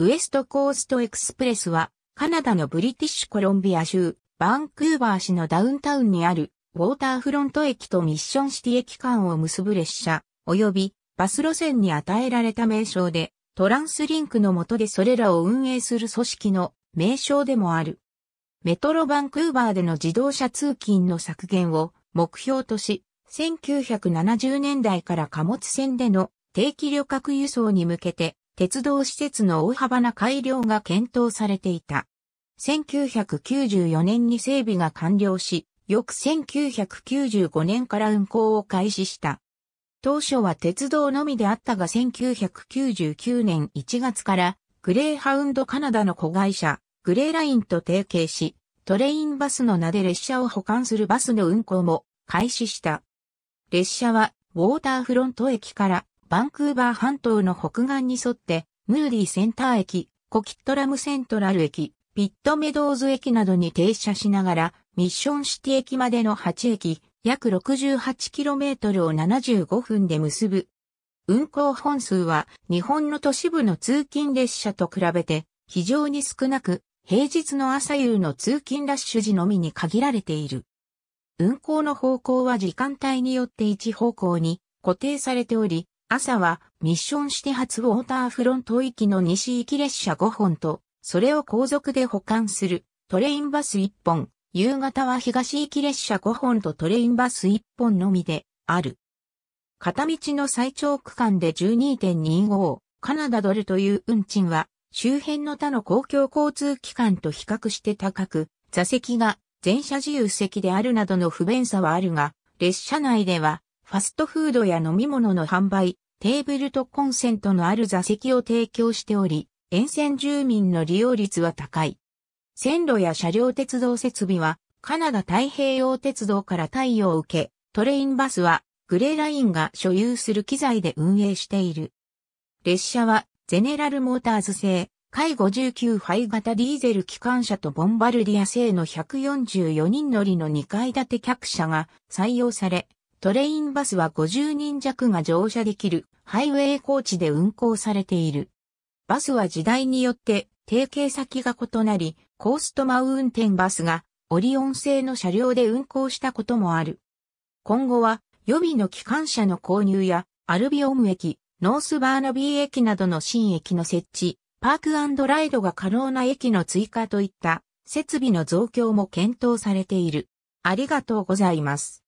ウエストコーストエクスプレスは、カナダのブリティッシュコロンビア州、バンクーバー市のダウンタウンにある、ウォーターフロント駅とミッションシティ駅間を結ぶ列車、及びバス路線に与えられた名称で、トランスリンクの下でそれらを運営する組織の名称でもある。メトロバンクーバーでの自動車通勤の削減を目標とし、1970年代から貨物船での定期旅客輸送に向けて鉄道施設の大幅な改良が検討されていた。1994年に整備が完了し、翌1995年から運行を開始した。当初は鉄道のみであったが1999年1月からグレーハウンドカナダの子会社グレーラインと提携しトレインバスの名で列車を保管するバスの運行も開始した。列車はウォーターフロント駅からバンクーバー半島の北岸に沿って、ムーディセンター駅、コキットラムセントラル駅、ピットメドーズ駅などに停車しながら、ミッションシティ駅までの8駅、約 68km を75分で結ぶ。運行本数は日本の都市部の通勤列車と比べて非常に少なく、平日の朝夕の通勤ラッシュ時のみに限られている。運行の方向は時間帯によって一方向に固定されており、朝はミッションして初ウォーターフロント行きの西行き列車5本と、それを後続で保管するトレインバス1本、夕方は東行き列車5本とトレインバス1本のみである。片道の最長区間で12.25カナダドルという運賃は周辺の他の公共交通機関と比較して高く、座席が全車自由席であるなどの不便さはあるが、列車内ではファストフードや飲み物の販売、テーブルとコンセントのある座席を提供しており、沿線住民の利用率は高い。線路や車両鉄道設備は、カナダ太平洋鉄道から対応を受け、トレインバスは、グレーラインが所有する機材で運営している。列車は、ゼネラルモーターズ製、海59杯型ディーゼル機関車とボンバルディア製の144人乗りの2階建て客車が採用され、トレインバスは50人弱が乗車できるハイウェイコーチで運行されている。バスは時代によって提携先が異なり、コーストマウンテンバスがオリオン製の車両で運行したこともある。今後は予備の機関車の購入やアルビオム駅、ノースバーナビー駅などの新駅の設置、パークライドが可能な駅の追加といった設備の増強も検討されている。ありがとうございます。